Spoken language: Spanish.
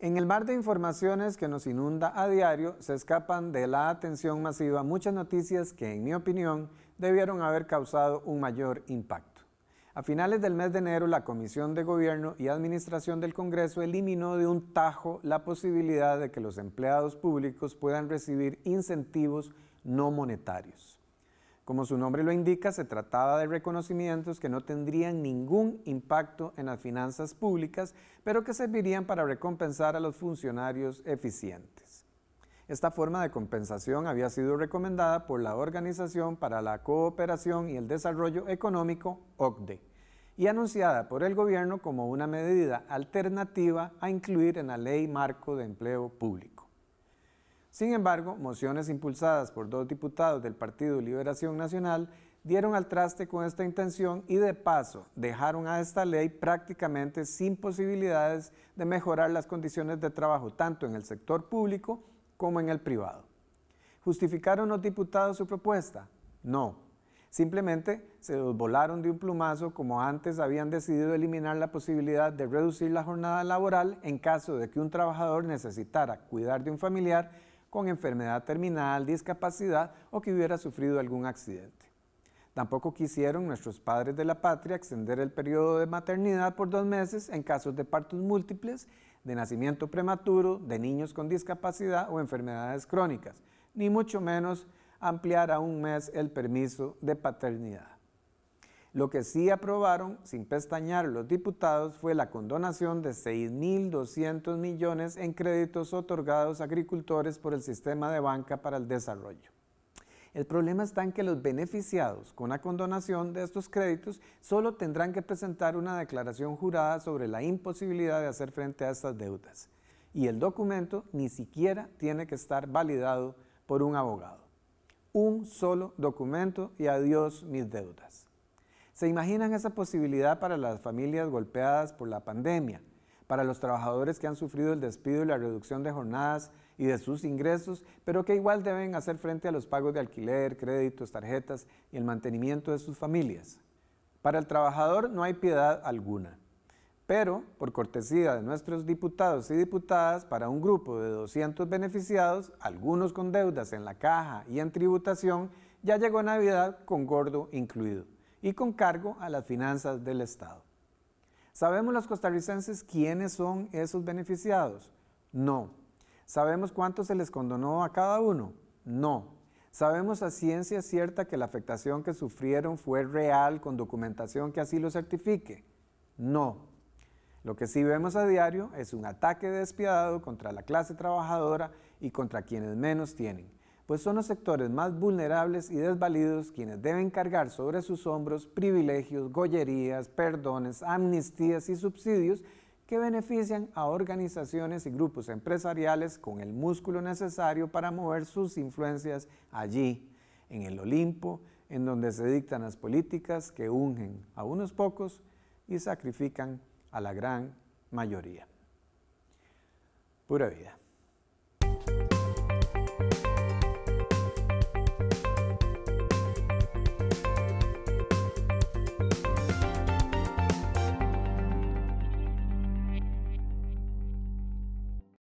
En el mar de informaciones que nos inunda a diario, se escapan de la atención masiva muchas noticias que, en mi opinión, debieron haber causado un mayor impacto. A finales del mes de enero, la Comisión de Gobierno y Administración del Congreso eliminó de un tajo la posibilidad de que los empleados públicos puedan recibir incentivos no monetarios. Como su nombre lo indica, se trataba de reconocimientos que no tendrían ningún impacto en las finanzas públicas, pero que servirían para recompensar a los funcionarios eficientes. Esta forma de compensación había sido recomendada por la Organización para la Cooperación y el Desarrollo Económico, OCDE, y anunciada por el gobierno como una medida alternativa a incluir en la Ley Marco de Empleo Público. Sin embargo, mociones impulsadas por dos diputados del Partido Liberación Nacional dieron al traste con esta intención y de paso dejaron a esta ley prácticamente sin posibilidades de mejorar las condiciones de trabajo tanto en el sector público como en el privado. ¿Justificaron los diputados su propuesta? No. Simplemente se los volaron de un plumazo como antes habían decidido eliminar la posibilidad de reducir la jornada laboral en caso de que un trabajador necesitara cuidar de un familiar con enfermedad terminal, discapacidad o que hubiera sufrido algún accidente. Tampoco quisieron nuestros padres de la patria extender el periodo de maternidad por dos meses en casos de partos múltiples, de nacimiento prematuro, de niños con discapacidad o enfermedades crónicas, ni mucho menos ampliar a un mes el permiso de paternidad. Lo que sí aprobaron, sin pestañear los diputados, fue la condonación de 6.200 millones en créditos otorgados a agricultores por el sistema de banca para el desarrollo. El problema está en que los beneficiados con la condonación de estos créditos solo tendrán que presentar una declaración jurada sobre la imposibilidad de hacer frente a estas deudas. Y el documento ni siquiera tiene que estar validado por un abogado. Un solo documento y adiós mis deudas. ¿Se imaginan esa posibilidad para las familias golpeadas por la pandemia, para los trabajadores que han sufrido el despido y la reducción de jornadas y de sus ingresos, pero que igual deben hacer frente a los pagos de alquiler, créditos, tarjetas y el mantenimiento de sus familias? Para el trabajador no hay piedad alguna. Pero, por cortesía de nuestros diputados y diputadas, para un grupo de 200 beneficiados, algunos con deudas en la caja y en tributación, ya llegó Navidad con gordo incluido y con cargo a las finanzas del Estado. ¿Sabemos los costarricenses quiénes son esos beneficiados? No. ¿Sabemos cuánto se les condonó a cada uno? No. Sabemos a ciencia cierta que la afectación que sufrieron fue real con documentación que así lo certifique. No. Lo que sí vemos a diario es un ataque despiadado contra la clase trabajadora y contra quienes menos tienen pues son los sectores más vulnerables y desvalidos quienes deben cargar sobre sus hombros privilegios, gollerías, perdones, amnistías y subsidios que benefician a organizaciones y grupos empresariales con el músculo necesario para mover sus influencias allí, en el Olimpo, en donde se dictan las políticas que ungen a unos pocos y sacrifican a la gran mayoría. Pura vida.